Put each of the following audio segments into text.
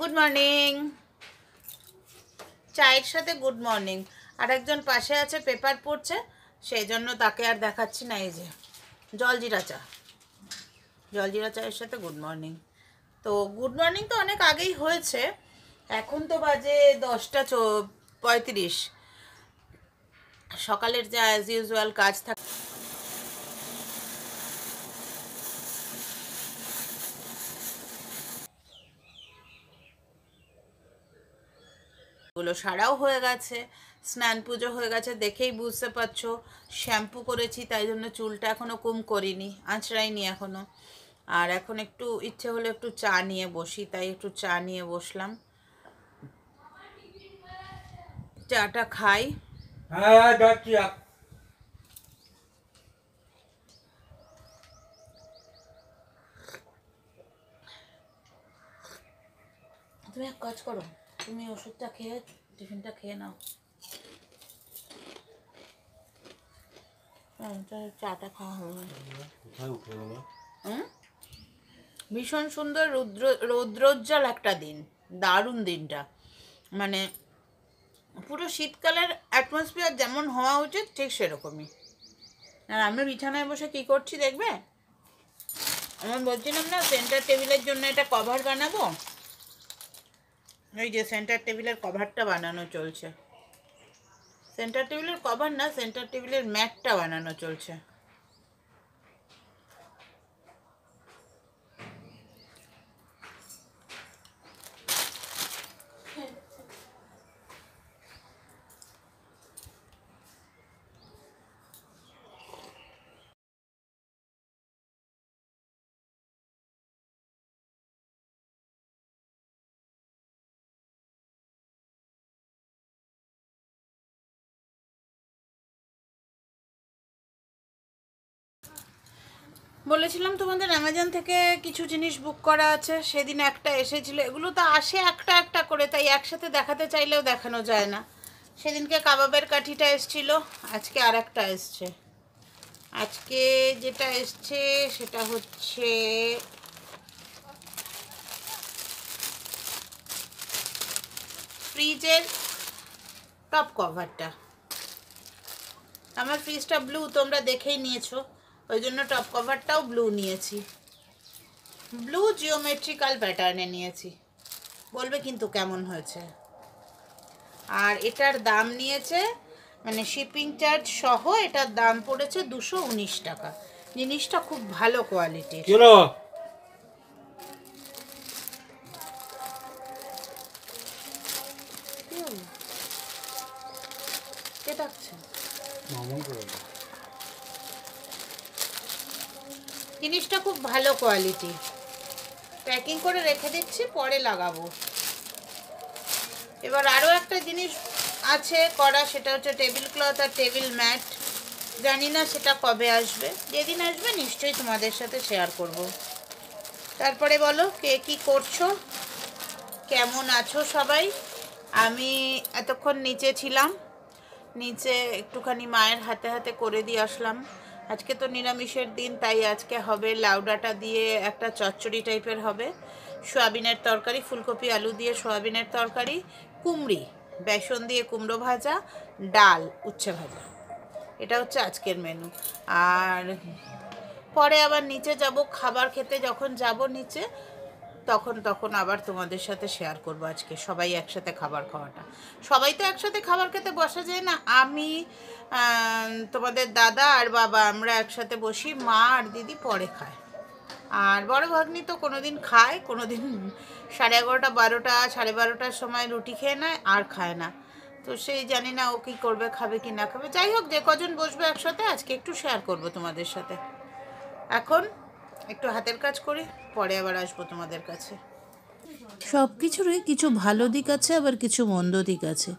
Good morning চায়ের সাথে good morning আর একজন পাশে আছে পেপার পড়ছে সেই জন্য তাকে আর দেখাচ্ছি না এই যে জলজিরা চা জলজিরা চায়ের সাথে গুড মর্নিং তো গুড মর্নিং তো অনেক আগেই হয়েছে এখন তো বাজে দশটা চো পঁয়ত্রিশ সকালের যা অ্যাজ ইউজুয়াল কাজ থাকে ওগুলো সারাও হয়ে গেছে স্নান পুজো হয়ে গেছে দেখেই বুঝতে পারছো শ্যাম্পু করেছি তাই জন্য চুলটা এখনও কুম করিনি আঁচড়াইনি এখনও আর এখন একটু ইচ্ছে হলে একটু চা নিয়ে বসি তাই একটু চা নিয়ে বসলাম চাটা খাই হ্যাঁ, তুমি এক কাজ করো তুমি ওষুধটা খেয়ে টিফিনটা খেয়ে নাও হ্যাঁ, চাটা খাওয়া হবে ভীষণ সুন্দর রৌদ্র রৌদ্রোজ্জ্বল একটা দিন দারুণ দিনটা মানে পুরো শীতকালের অ্যাটমসফিয়ার যেমন হওয়া উচিত ঠিক সেরকমই আর আমি বিছানায় বসে কি করছি দেখবে আমি বলছিলাম না সেন্টার টেবিলের জন্য এটা কভার বানাবো এই যে সেন্টার টেবিলের কভারটা বানানো চলছে সেন্টার টেবিলের কভার না সেন্টার টেবিলের ম্যাটটা বানানো চলছে বলেছিলাম তোমাদের অ্যামাজন থেকে কিছু জিনিস বুক করা আছে সেদিন একটা এসেছিল এগুলো তো আসে একটা একটা করে তাই একসাথে দেখাতে চাইলেও দেখানো যায় না সেদিনকে কাবাবের কাঠিটা এসছিল আজকে আর একটা এসছে আজকে যেটা এসছে সেটা হচ্ছে ফ্রিজের টপ কভারটা আমার ফ্রিজটা ব্লু তোমরা দেখেই নিয়েছো ওই জন্য টপ কভারটাও ব্লু নিয়েছি ব্লু জিওমেট্রিক্যাল প্যাটার্নে নিয়েছি বলবে কিন্তু কেমন হয়েছে আর এটার দাম নিয়েছে মানে শিপিং চার্জ সহ এটার দাম পড়েছে দুশো উনিশ টাকা জিনিসটা খুব ভালো কোয়ালিটির কে ডাকছে জিনিসটা খুব ভালো কোয়ালিটি প্যাকিং করে রেখে দিচ্ছি পরে লাগাবো এবার আরও একটা জিনিস আছে করা সেটা হচ্ছে টেবিল ক্লথ আর টেবিল ম্যাট জানি না সেটা কবে আসবে যেদিন আসবে নিশ্চয়ই তোমাদের সাথে শেয়ার করব। তারপরে বলো কে কি করছো কেমন আছো সবাই আমি এতক্ষণ নিচে ছিলাম নিচে একটুখানি মায়ের হাতে হাতে করে দিয়ে আসলাম আজকে তো নিরামিষের দিন তাই আজকে হবে লাউ ডাঁটা দিয়ে একটা চচ্চড়ি টাইপের হবে সোয়াবিনের তরকারি ফুলকপি আলু দিয়ে সোয়াবিনের তরকারি কুমড়ি বেসন দিয়ে কুমড়ো ভাজা ডাল উচ্ছে ভাজা এটা হচ্ছে আজকের মেনু আর পরে আবার নিচে যাব খাবার খেতে যখন যাব নিচে তখন তখন আবার তোমাদের সাথে শেয়ার করবো আজকে সবাই একসাথে খাবার খাওয়াটা সবাই তো একসাথে খাবার খেতে বসা যায় না আমি তোমাদের দাদা আর বাবা আমরা একসাথে বসি মা আর দিদি পরে খায় আর বড় ভাগ্নি তো কোনো দিন খায় কোনো দিন সাড়ে এগারোটা বারোটা সাড়ে বারোটার সময় রুটি খেয়ে নেয় আর খায় না তো সেই জানি না ও কী করবে খাবে কি না খাবে যাই হোক যে কজন বসবে একসাথে আজকে একটু শেয়ার করবো তোমাদের সাথে এখন একটু হাতের কাজ করি পরে আবার আসবো তোমাদের কাছে সব কিছুরই কিছু ভালো দিক আছে আবার কিছু মন্দ দিক আছে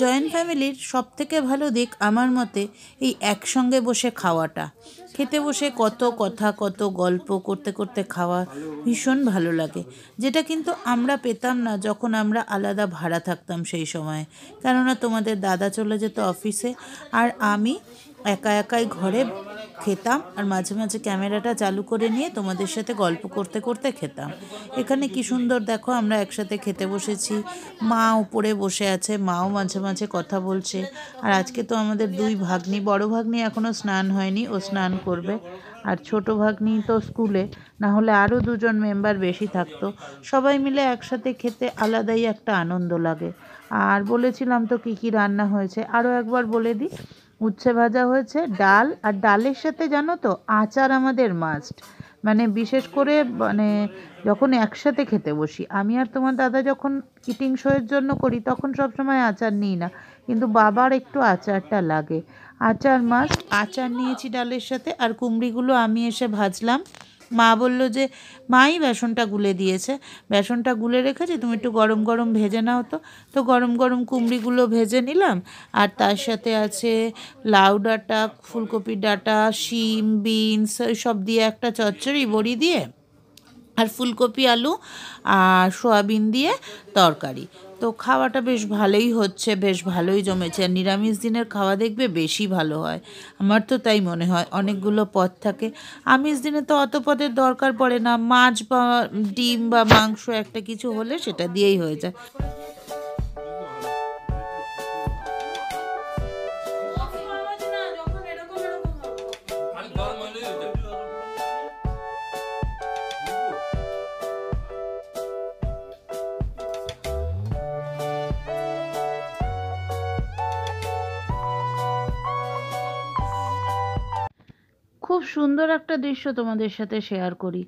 জয়েন্ট ফ্যামিলির সব থেকে ভালো দিক আমার মতে এই একসঙ্গে বসে খাওয়াটা খেতে বসে কত কথা কত গল্প করতে করতে খাওয়া ভীষণ ভালো লাগে যেটা কিন্তু আমরা পেতাম না যখন আমরা আলাদা ভাড়া থাকতাম সেই সময়ে কেননা তোমাদের দাদা চলে যেত অফিসে আর আমি একা একাই ঘরে খেতাম আর মাঝে মাঝে ক্যামেরাটা চালু করে নিয়ে তোমাদের সাথে গল্প করতে করতে খেতাম এখানে কি সুন্দর দেখো আমরা একসাথে খেতে বসেছি মা উপরে বসে আছে মাও মাঝে মাঝে কথা বলছে আর আজকে তো আমাদের দুই ভাগ্নি বড় ভাগ্নি এখনও স্নান হয়নি ও স্নান করবে আর ছোট ভাগ্নি তো স্কুলে না হলে আরও দুজন মেম্বার বেশি থাকতো সবাই মিলে একসাথে খেতে আলাদাই একটা আনন্দ লাগে আর বলেছিলাম তো কী কী রান্না হয়েছে আরও একবার বলে দিই উচ্ছে ভাজা হয়েছে ডাল আর ডালের সাথে জানো তো আচার আমাদের মাস্ট মানে বিশেষ করে মানে যখন একসাথে খেতে বসি আমি আর তোমার দাদা যখন ইটিং শোয়ের জন্য করি তখন সব সময় আচার নিই না কিন্তু বাবার একটু আচারটা লাগে আচার মাছ আচার নিয়েছি ডালের সাথে আর কুমড়িগুলো আমি এসে ভাজলাম মা বলল যে মাই বেসনটা গুলে দিয়েছে বেসনটা গুলে রেখেছে তুমি একটু গরম গরম ভেজে নাও তো তো গরম গরম কুমড়িগুলো ভেজে নিলাম আর তার সাথে আছে লাউ ডাটা ফুলকপি ডাটা শিম বিনস সব দিয়ে একটা চচ্চড়ি বড়ি দিয়ে আর ফুলকপি আলু আর সোয়াবিন দিয়ে তরকারি তো খাওয়াটা বেশ ভালোই হচ্ছে বেশ ভালোই জমেছে আর নিরামিষ দিনের খাওয়া দেখবে বেশি ভালো হয় আমার তো তাই মনে হয় অনেকগুলো পদ থাকে আমিষ দিনে তো অত পদের দরকার পড়ে না মাছ বা ডিম বা মাংস একটা কিছু হলে সেটা দিয়েই হয়ে যায় সুন্দর একটা দৃশ্য তোমাদের সাথে শেয়ার করি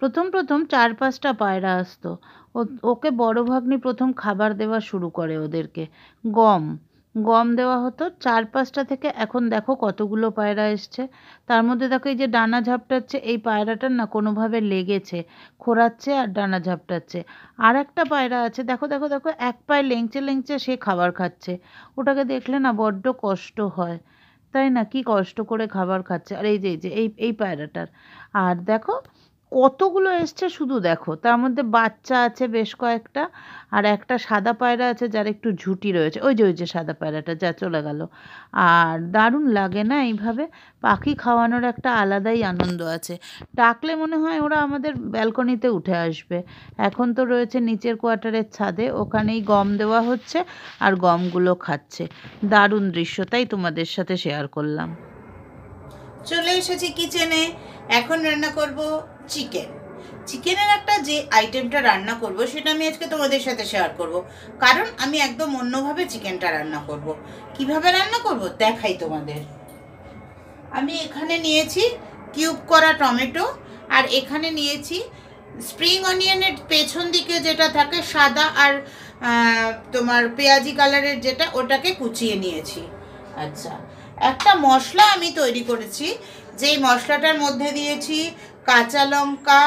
প্রথম প্রথম চার পাঁচটা পায়রা আসতো ও ওকে বড় ভাগ্নি প্রথম খাবার দেওয়া শুরু করে ওদেরকে গম গম দেওয়া হতো চার পাঁচটা থেকে এখন দেখো কতগুলো পায়রা এসছে তার মধ্যে দেখো এই যে ডানা ঝাপটাচ্ছে এই পায়রাটার না কোনোভাবে লেগেছে খোরাচ্ছে আর ডানা ঝাপটাচ্ছে আর একটা পায়রা আছে দেখো দেখো দেখো এক পায়ে লেংচে লেংচে সে খাবার খাচ্ছে ওটাকে দেখলে না বড্ড কষ্ট হয় তাই না কি কষ্ট করে খাবার খাচ্ছে আর এই যে এই যে এই এই পায়রাটার আর দেখো কতগুলো এসছে শুধু দেখো তার মধ্যে বাচ্চা আছে বেশ কয়েকটা আর একটা সাদা পায়রা আছে যার একটু ঝুটি রয়েছে ওই যে ওই যে সাদা পায়রাটা যা চলে গেল আর দারুণ লাগে না এইভাবে পাখি খাওয়ানোর একটা আলাদাই আনন্দ আছে ডাকলে মনে হয় ওরা আমাদের ব্যালকনিতে উঠে আসবে এখন তো রয়েছে নিচের কোয়ার্টারের ছাদে ওখানেই গম দেওয়া হচ্ছে আর গমগুলো খাচ্ছে দারুণ দৃশ্য তাই তোমাদের সাথে শেয়ার করলাম চলে এসেছি কিচেনে এখন রান্না করব চিকেন চিকেনের একটা যে আইটেমটা রান্না করব সেটা আমি আজকে তোমাদের সাথে শেয়ার করব কারণ আমি একদম অন্যভাবে চিকেনটা রান্না করব কিভাবে রান্না করব দেখাই তোমাদের আমি এখানে নিয়েছি কিউব করা টমেটো আর এখানে নিয়েছি স্প্রিং অনিয়নের পেছন দিকে যেটা থাকে সাদা আর তোমার পেঁয়াজি কালারের যেটা ওটাকে কুচিয়ে নিয়েছি আচ্ছা একটা মশলা আমি তৈরি করেছি যেই মশলাটার মধ্যে দিয়েছি কাঁচা লঙ্কা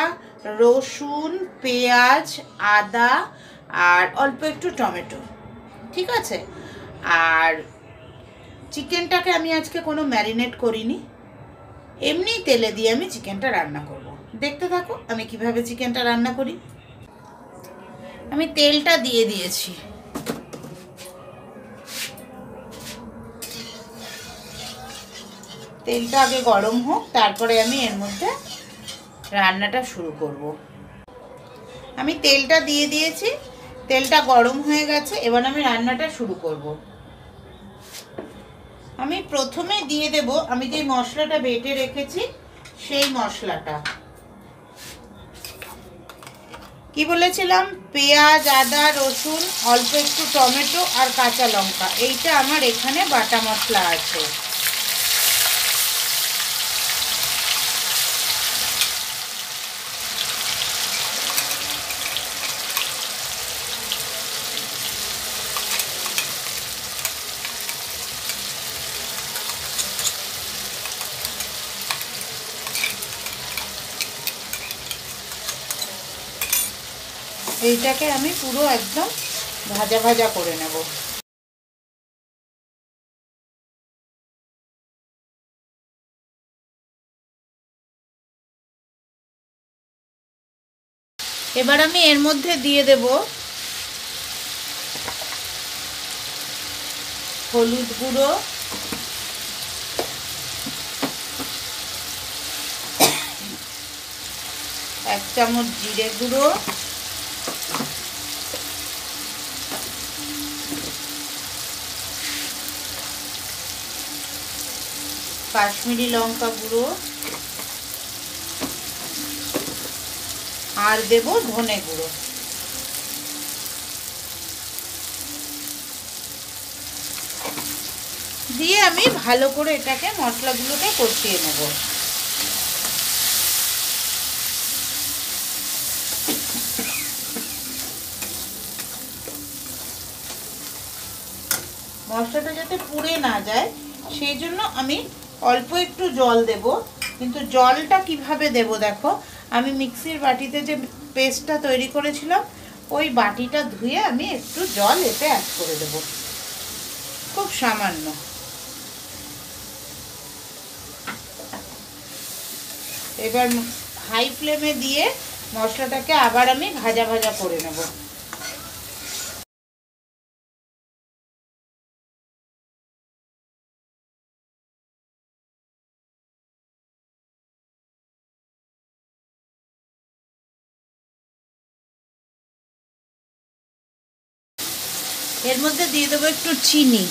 রসুন পেঁয়াজ আদা আর অল্প একটু টমেটো ঠিক আছে আর চিকেনটাকে আমি আজকে কোনো ম্যারিনেট করিনি এমনি তেলে দিয়ে আমি চিকেনটা রান্না করব। দেখতে থাকো আমি কিভাবে চিকেনটা রান্না করি আমি তেলটা দিয়ে দিয়েছি তেলটা আগে গরম হোক তারপরে আমি এর মধ্যে রান্নাটা শুরু করব। আমি তেলটা দিয়ে দিয়েছি তেলটা গরম হয়ে গেছে এবার আমি রান্নাটা শুরু করব। আমি প্রথমে দিয়ে দেব আমি যে মশলাটা বেটে রেখেছি সেই মশলাটা কি বলেছিলাম পেঁয়াজ আদা রসুন অল্প একটু টমেটো আর কাঁচা লঙ্কা এইটা আমার এখানে বাটা মশলা আছে এইটাকে আমি পুরো একদম ভাজা ভাজা করে নেব এবার আমি এর মধ্যে দিয়ে দেব হলুদ গুঁড়ো এক চামচ জিরে গুঁড়ো কাশ্মীরি লঙ্কা গুঁড়ো আর দেব ধনে গুঁড়ো দিয়ে আমি ভালো করে এটাকে মশলাগুলোকে কষিয়ে নেব মশলাটা যাতে পুড়ে না যায় সেই জন্য আমি অল্প একটু জল দেব কিন্তু জলটা কিভাবে দেব দেখো আমি মিক্সির বাটিতে যে পেস্টটা তৈরি করেছিলাম ওই বাটিটা ধুয়ে আমি একটু জল এতে অ্যাড করে দেব খুব সামান্য এবার হাই ফ্লেমে দিয়ে মশলাটাকে আবার আমি ভাজা ভাজা করে নেবো মধ্যে দিয়ে দেবো একটু চিনি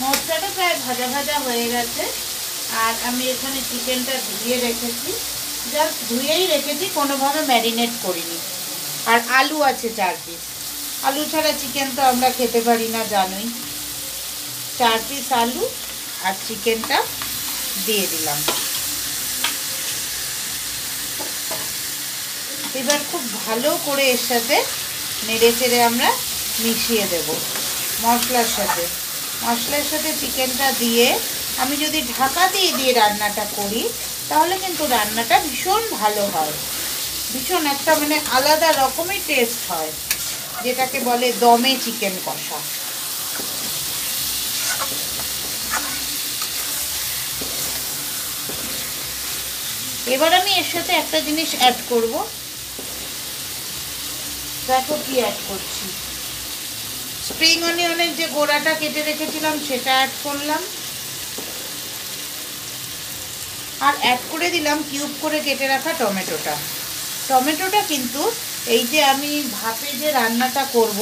মশলাটা প্রায় ভাজা ভাজা হয়ে গেছে আর আমি এখানে চিকেনটা ধুয়ে রেখেছি জাস্ট ধুয়েই রেখেছি কোনোভাবে ম্যারিনেট করিনি আর আলু আছে চার পিস আলু ছাড়া চিকেন তো আমরা খেতে পারি না জানোই চার পিস আলু আর চিকেনটা দিয়ে দিলাম এবার খুব ভালো করে এর সাথে নেড়ে চেড়ে আমরা মিশিয়ে দেব মশলার সাথে মশলার সাথে চিকেনটা দিয়ে আমি যদি ঢাকা দিয়ে দিয়ে রান্নাটা করি তাহলে কিন্তু রান্নাটা ভীষণ ভালো হয় ভীষণ একটা মানে আলাদা রকমের টেস্ট হয় যেটাকে বলে দমে চিকেন কষা এবার আমি এর সাথে একটা জিনিস অ্যাড করব দেখো কি অ্যাড করছি স্প্রিং অনিয়নের যে গোড়াটা কেটে রেখেছিলাম সেটা অ্যাড করলাম আর অ্যাড করে দিলাম কিউব করে কেটে রাখা টমেটোটা টমেটোটা কিন্তু এই যে আমি ভাপে যে রান্নাটা করব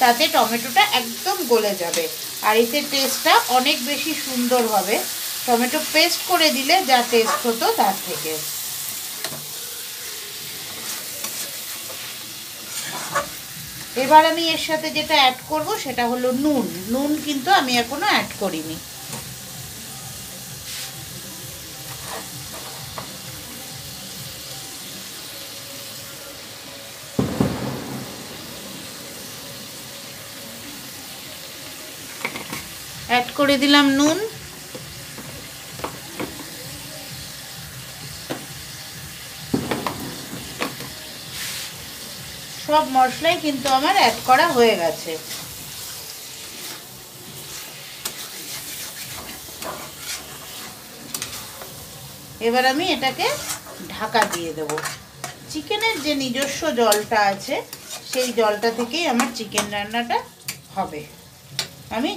তাতে টমেটোটা একদম গলে যাবে আর এতে টেস্টটা অনেক বেশি সুন্দর হবে টমেটো পেস্ট করে দিলে যা টেস্ট হতো তার থেকে এবার আমি এর সাথে যেটা অ্যাড করব সেটা হলো নুন নুন কিন্তু আমি এখনও অ্যাড করিনি অ্যাড করে দিলাম নুন সব মশলাই কিন্তু আমার অ্যাড করা হয়ে গেছে এবার আমি এটাকে ঢাকা দিয়ে দেব চিকেনের যে নিজস্ব জলটা আছে সেই জলটা থেকেই আমার চিকেন রান্নাটা হবে আমি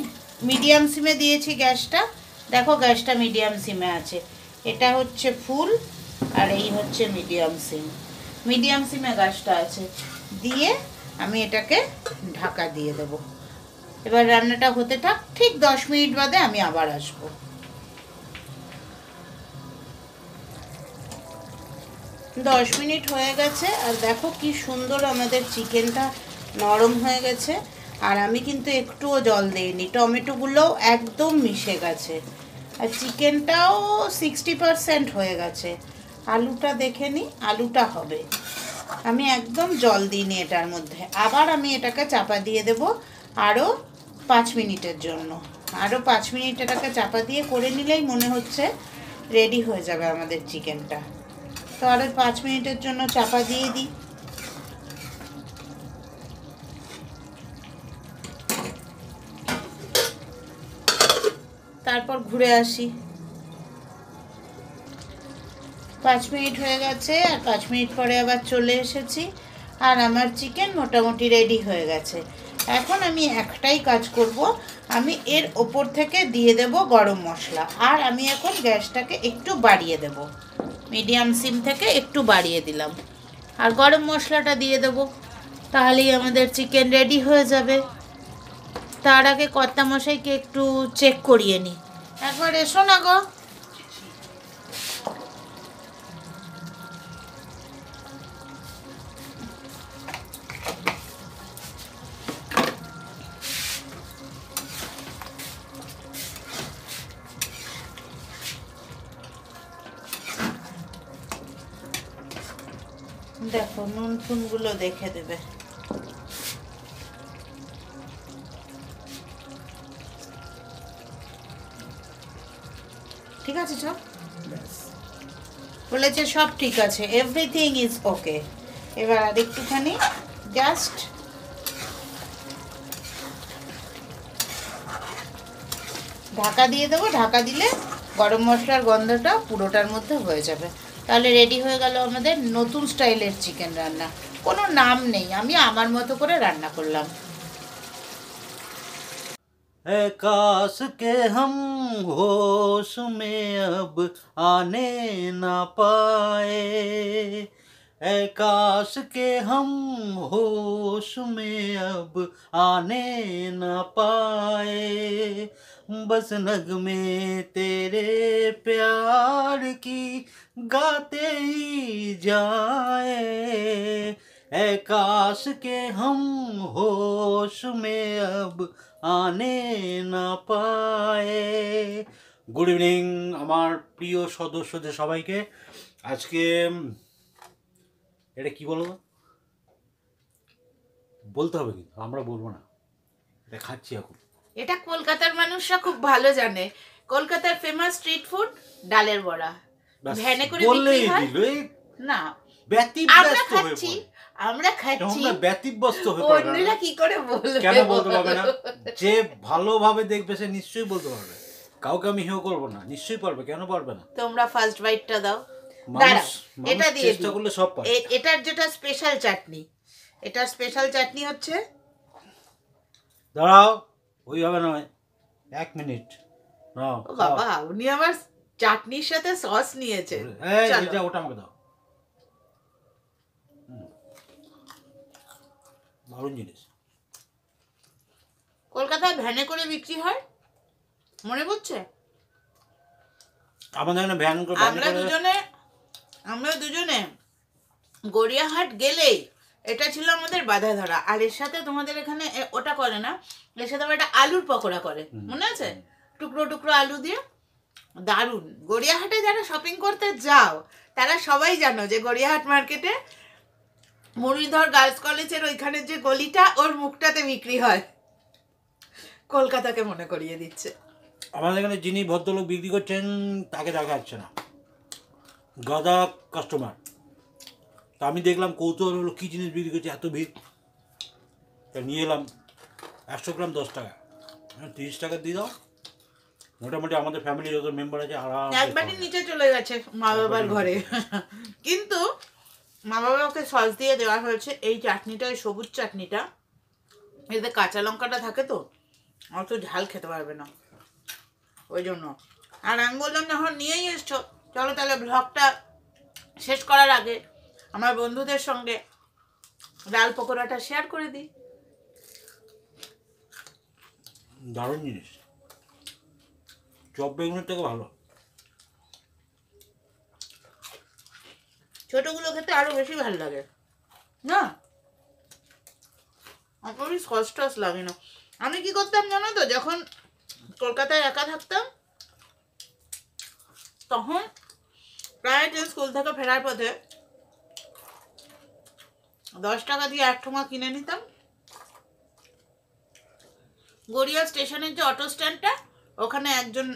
মিডিয়াম সিমে দিয়েছি গ্যাসটা দেখো গ্যাসটা মিডিয়াম সিমে আছে এটা হচ্ছে ফুল আর এই হচ্ছে মিডিয়াম সিম মিডিয়াম সিমে গ্যাসটা আছে দিয়ে আমি এটাকে ঢাকা দিয়ে দেব এবার রান্নাটা হতে থাক ঠিক দশ মিনিট বাদে আমি আবার আসব দশ মিনিট হয়ে গেছে আর দেখো কি সুন্দর আমাদের চিকেনটা নরম হয়ে গেছে আর আমি কিন্তু একটুও জল দিইনি টমেটোগুলোও একদম মিশে গেছে আর চিকেনটাও সিক্সটি পারসেন্ট হয়ে গেছে আলুটা দেখে নিই আলুটা হবে আমি একদম জল দিইনি এটার মধ্যে আবার আমি এটাকে চাপা দিয়ে দেব আরও পাঁচ মিনিটের জন্য আরও পাঁচ মিনিট এটাকে চাপা দিয়ে করে নিলেই মনে হচ্ছে রেডি হয়ে যাবে আমাদের চিকেনটা তো আরও পাঁচ মিনিটের জন্য চাপা দিয়ে দিই তারপর ঘুরে আসি পাঁচ মিনিট হয়ে গেছে আর পাঁচ মিনিট পরে আবার চলে এসেছি আর আমার চিকেন মোটামুটি রেডি হয়ে গেছে এখন আমি একটাই কাজ করব আমি এর ওপর থেকে দিয়ে দেব গরম মশলা আর আমি এখন গ্যাসটাকে একটু বাড়িয়ে দেব মিডিয়াম সিম থেকে একটু বাড়িয়ে দিলাম আর গরম মশলাটা দিয়ে দেব তাহলেই আমাদের চিকেন রেডি হয়ে যাবে তার আগে কর্তামশাইকে একটু চেক করিয়ে নি একবার এসো না গো দেখো নুন ফুনগুলো দেখে দেবে আছে সব বলেছে সব ঠিক আছে এভরিথিং ইজ ওকে এবার আর একটুখানি জাস্ট ঢাকা দিয়ে দেবো ঢাকা দিলে গরম মশলার গন্ধটা পুরোটার মধ্যে হয়ে যাবে তাহলে রেডি হয়ে গেল আমাদের নতুন স্টাইলের চিকেন রান্না কোনো নাম নেই আমি আমার মতো করে রান্না করলাম काश के हम होश में अब आने ना पाए काश के हम होश में अब आने ना पाए बस नग में तेरे प्यार की गाते ही जाए ऐ काश के हम होश में अब আনে না পায়ে গুড ইভিনিং আমার প্রিয় সদস্যদের সবাইকে আজকে এটা কি বলো বলতে হবে কিন্তু আমরা বলবো না এটা খাচ্ছি এখন এটা কলকাতার মানুষরা খুব ভালো জানে কলকাতার ফেমাস স্ট্রিট ফুড ডালের বড়া ভ্যানে করে বিক্রি হয় না আমরা খাচ্ছি আমরা খাচ্ছি তোমরা ব্যতিব্যস্ত হয়ে পড়বে অন্যরা কি করে বলবে কেন বলতে পারবে না যে ভালোভাবে দেখবে সে নিশ্চয়ই বলতে পারবে কাউকে আমি হেও করব না নিশ্চয়ই পারবে কেন পারবে না তোমরা ফার্স্ট বাইটটা দাও এটা দিয়ে চেষ্টা করলে সব পারবে এটার যেটা স্পেশাল চাটনি এটার স্পেশাল চাটনি হচ্ছে দাঁড়াও ওই হবে নয় এক মিনিট বাবা উনি আমার চাটনির সাথে সস নিয়েছে এই এটা ওটা আমাকে দাও দারুণ জিনিস কলকাতায় ভ্যানে করে বিক্রি হয় মনে পড়ছে আমাদের এখানে ভ্যান করে আমরা দুজনে আমরা দুজনে গড়িয়াহাট গেলেই এটা ছিল আমাদের বাধা ধরা আর এর সাথে তোমাদের এখানে ওটা করে না এর সাথে আবার একটা আলুর পকোড়া করে মনে আছে টুকরো টুকরো আলু দিয়ে দারুণ গড়িয়াহাটে যারা শপিং করতে যাও তারা সবাই জানো যে গড়িয়াহাট মার্কেটে মুরলীধর গার্লস কলেজের ওইখানে যে গলিটা ওর মুখটাতে বিক্রি হয় কলকাতাকে মনে করিয়ে দিচ্ছে আমাদের এখানে যিনি ভদ্রলোক বিক্রি করছেন তাকে দেখা যাচ্ছে না গাদা কাস্টমার তা আমি দেখলাম কৌতূহল হলো কী জিনিস বিক্রি করছে এত ভিড় তা নিয়ে এলাম একশো গ্রাম দশ টাকা হ্যাঁ, তিরিশ টাকা দিয়ে দাও মোটামুটি আমাদের ফ্যামিলি যত মেম্বার আছে আরাম একবারই নিচে চলে গেছে মা বাবার ঘরে কিন্তু মা বাবাকে সস দিয়ে দেওয়া হয়েছে এই চাটনিটা এই সবুজ চাটনিটা এতে কাঁচা লঙ্কাটা থাকে তো অত ঝাল খেতে পারবে না ওই জন্য আর আমি বললাম যখন নিয়েই এসছো চলো তাহলে ব্লগটা শেষ করার আগে আমার বন্ধুদের সঙ্গে ডাল পকোড়াটা শেয়ার করে দিই দারুণ জিনিস চপ বেগুনের থেকে ভালো ছোটোগুলো খেতে আরও বেশি ভালো লাগে না আমি সস টস লাগে না আমি কি করতাম জানো তো যখন কলকাতায় একা থাকতাম তখন প্রায় ট্রেন স্কুল থেকে ফেরার পথে দশ টাকা দিয়ে এক ঠোঙা কিনে নিতাম গড়িয়া স্টেশনের যে অটো স্ট্যান্ডটা ওখানে একজন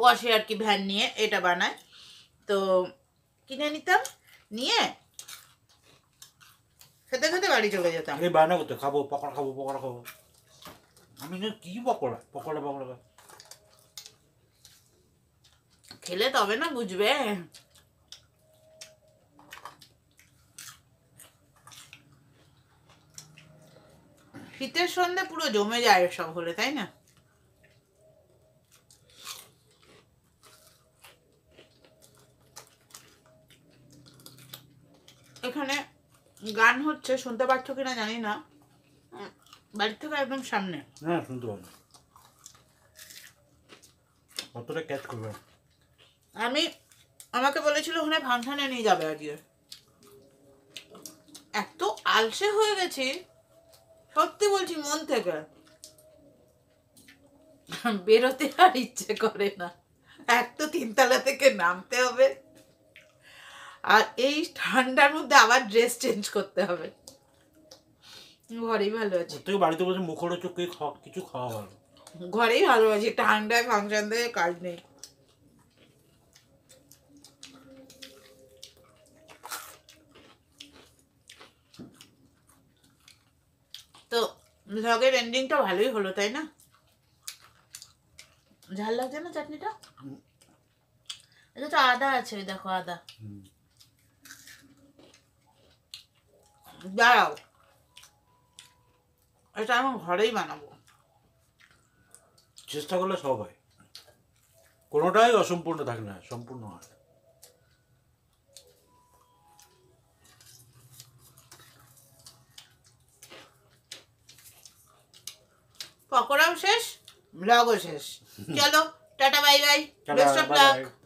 বসে আর কি ভ্যান নিয়ে এটা বানায় তো কিনে নিতাম নিয়ে খেতে খেতে বাড়ি চলে যেতাম এই বানা করতে খাবো পকোড়া খাবো পকোড়া খাবো আমি কি পকোড়া পকোড়া পকোড়া খেলে তবে না বুঝবে শীতের সন্ধ্যে পুরো জমে যায় সব হলে তাই না এখানে গান হচ্ছে শুনতে পাচ্ছ কিনা জানি না বাড়ির থেকে একদম সামনে হ্যাঁ শুনতে পাবো কতটা ক্যাচ করবে আমি আমাকে বলেছিল ওখানে ফাংশানে নিয়ে যাবে আজকে এত আলসে হয়ে গেছি সত্যি বলছি মন থেকে বেরোতে আর ইচ্ছে করে না এত তিনতলা থেকে নামতে হবে আর এই ঠান্ডার মধ্যে আবার ড্রেস চেঞ্জ করতে হবে ঘরেই ভালো আছে তুই বাড়িতে বসে মুখরো মুখরোচক কিছু খাওয়া ভালো ঘরেই ভালো আছি ঠান্ডায় ফাংশন দিয়ে কাজ নেই তো ভ্লগের এন্ডিংটা ভালোই হলো তাই না ঝাল লাগছে না চাটনিটা এটা তো আদা আছে দেখো আদা দাঁড়াও এটা আমি ঘরেই বানাবো চেষ্টা করলে সব হয় কোনোটাই অসম্পূর্ণ থাকে না সম্পূর্ণ হয় পকোড়াও শেষ ব্লগও শেষ চলো tata bye bye best of lakh